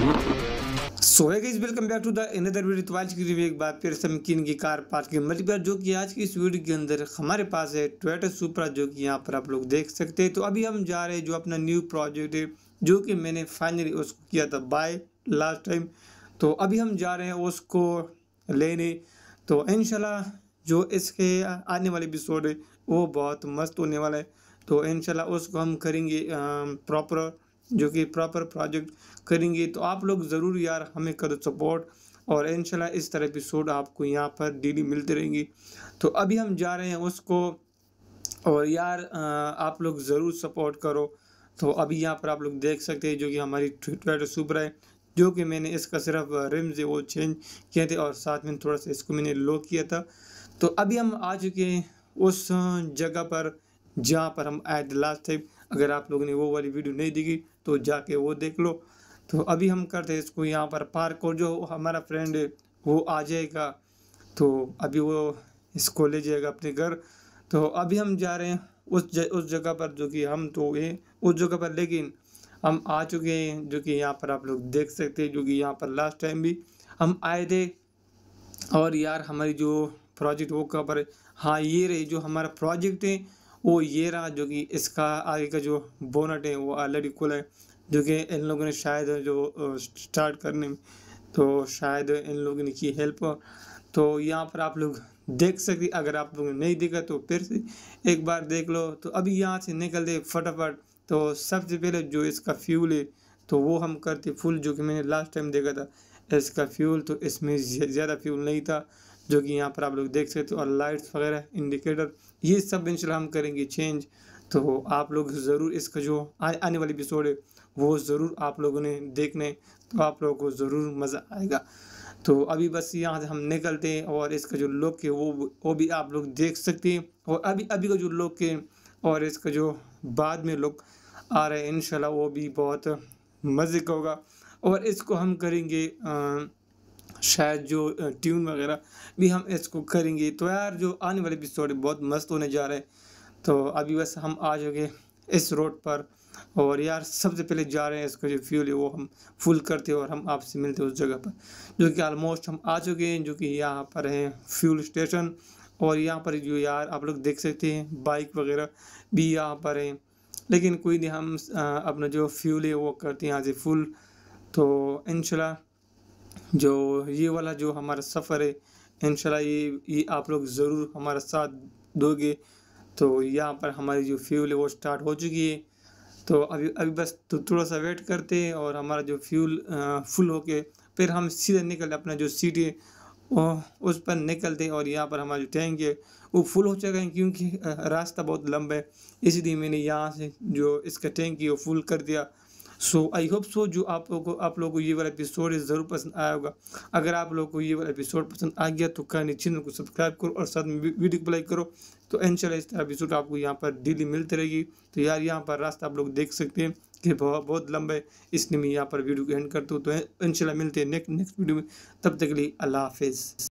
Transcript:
so guys welcome back to the another video तो आज की रिव्यू एक बार फिर समकीन की कार पार्किंग मल्टीप्लेयर जो कि आज की इस वीडियो के अंदर हमारे पास है टोयोटा सुपरा जो कि यहाँ पर आप लोग देख सकते हैं तो अभी हम जा रहे हैं जो अपना न्यू प्रोजेक्ट है जो कि मैंने फाइनली उसको किया था बाय लास्ट टाइम तो अभी हम जा रहे हैं उसको लेने तो इनशाला जो इसके आने वाले एपिसोड है वो बहुत मस्त होने वाला है तो इनशाला उसको हम करेंगे प्रॉपर जो कि प्रॉपर प्रोजेक्ट करेंगे तो आप लोग ज़रूर यार हमें करो सपोर्ट और इनशाला इस तरह एपिसोड आपको यहाँ पर डेली मिलते रहेंगे तो अभी हम जा रहे हैं उसको और यार आप लोग ज़रूर सपोर्ट करो तो अभी यहाँ पर आप लोग देख सकते हैं जो कि हमारी ट्विटर सुपर है जो कि मैंने इसका सिर्फ रिम्स वो चेंज किए थे और साथ में थोड़ा सा इसको मैंने लो किया था तो अभी हम आ चुके हैं उस जगह पर जहाँ पर हम एट द लास्ट टाइम अगर आप लोगों ने वो वाली वीडियो नहीं देखी तो जाके वो देख लो तो अभी हम करते हैं इसको यहाँ पर पार्क और जो हमारा फ्रेंड है वो आ जाएगा तो अभी वो इसको ले जाएगा अपने घर तो अभी हम जा रहे हैं उस ज, उस जगह पर जो कि हम तो ये उस जगह पर लेकिन हम आ चुके हैं जो कि यहाँ पर आप लोग देख सकते हैं जो कि यहाँ पर लास्ट टाइम भी हम आए थे और यार हमारी जो प्रोजेक्ट वो कहाँ पर हाँ ये रही जो हमारा प्रोजेक्ट है वो ये रहा जो कि इसका आगे का जो बोनट है वो ऑलरेडी खुला है जो कि इन लोगों ने शायद जो स्टार्ट करने में तो शायद इन लोगों ने की हेल्प तो यहाँ पर आप लोग देख सकते अगर आप लोगों ने नहीं देखा तो फिर से एक बार देख लो तो अभी यहाँ से निकल दे फटाफट तो सबसे पहले जो इसका फ्यूल है तो वो हम करते फुल जो कि मैंने लास्ट टाइम देखा था इसका फ्यूल तो इसमें ज़्यादा फ्यूल नहीं था जो कि यहाँ पर आप लोग देख सकते हो और लाइट्स वगैरह इंडिकेटर ये सब इंशाल्लाह हम करेंगे चेंज तो आप लोग ज़रूर इसका जो आने वाली एपिसोड है वो ज़रूर आप लोगों ने देखने तो आप लोगों को ज़रूर मज़ा आएगा तो अभी बस यहाँ से हम निकलते हैं और इसका जो लुक है वो वो भी आप लोग देख सकते हैं और अभी अभी का जो लुक है और इसका जो बाद में लुक आ रहा है इन वो भी बहुत मज़े का होगा और इसको हम करेंगे आ, शायद जो ट्यून वगैरह भी हम इसको करेंगे तो यार जो आने वाले एपिसोड बहुत मस्त होने जा रहे हैं तो अभी बस हम आ जाएंगे इस रोड पर और यार सबसे पहले जा रहे हैं इसको जो फ्यूल है वो हम फुल करते हैं और हम आपसे मिलते हैं उस जगह पर जो कि आलमोस्ट हम आ चुके हैं जो कि यहाँ पर है फ्यूल स्टेशन और यहाँ पर जो यार आप लोग देख सकते हैं बाइक वगैरह भी यहाँ पर है लेकिन कोई नहीं हम अपना जो फ्यूल है वो करते हैं यहाँ से फुल तो इनशाला जो ये वाला जो हमारा सफ़र है इन ये ये आप लोग ज़रूर हमारा साथ दोगे तो यहाँ पर हमारी जो फ्यूल है वो स्टार्ट हो चुकी है तो अभी अभी बस तो थोड़ा सा वेट करते हैं और हमारा जो फ्यूल फुल होके फिर हम सीधे निकल अपना जो सीट है उस पर निकलते और यहाँ पर हमारा जो टैंक है वो फुल हो चुका है क्योंकि रास्ता बहुत लंबा है इसलिए मैंने यहाँ से जो इसका टैंक है वो फुल कर दिया सो आई होप सो जो आप लोगों को आप लोगों को ये वाला एपिसोड ज़रूर पसंद आया होगा अगर आप लोगों को ये वाला एपिसोड पसंद आ गया तो कहानी चैनल को सब्सक्राइब करो और साथ में वीडियो को लाइक करो तो इन इस तरह एपिसोड आपको यहाँ पर डेली मिलती रहेगी तो यार यहाँ पर रास्ता आप लोग देख सकते हैं कि बहुत बहुत लंबा है इसलिए मैं यहाँ पर वीडियो को एंड करता हूँ तो इन मिलते हैं नेक्स्ट नेक्स्ट वीडियो में तब तक के लिए अल्लाह हाफिज़